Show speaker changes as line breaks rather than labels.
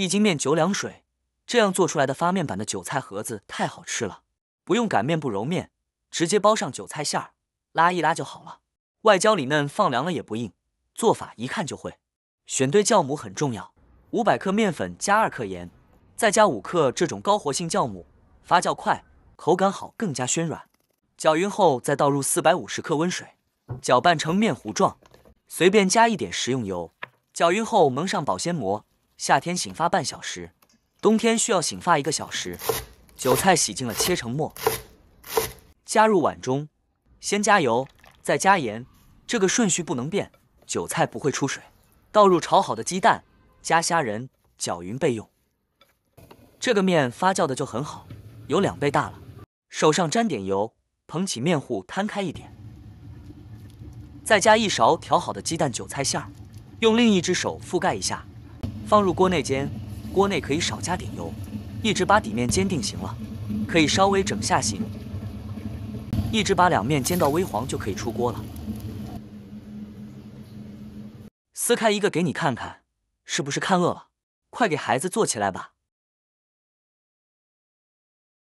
一斤面九两水，这样做出来的发面板的韭菜盒子太好吃了，不用擀面不揉面，直接包上韭菜馅儿，拉一拉就好了。外焦里嫩，放凉了也不硬，做法一看就会。选对酵母很重要，五百克面粉加二克盐，再加五克这种高活性酵母，发酵快，口感好，更加暄软。搅匀后再倒入四百五十克温水，搅拌成面糊状，随便加一点食用油，搅匀后蒙上保鲜膜。夏天醒发半小时，冬天需要醒发一个小时。韭菜洗净了切成末，加入碗中，先加油，再加盐，这个顺序不能变，韭菜不会出水。倒入炒好的鸡蛋，加虾仁，搅匀备用。这个面发酵的就很好，有两倍大了。手上沾点油，捧起面糊摊开一点，再加一勺调好的鸡蛋韭菜馅儿，用另一只手覆盖一下。放入锅内煎，锅内可以少加点油，一直把底面煎定型了，可以稍微整下型，一直把两面煎到微黄就可以出锅了。撕开一个给你看看，是不是看饿了？快给孩子做起来吧！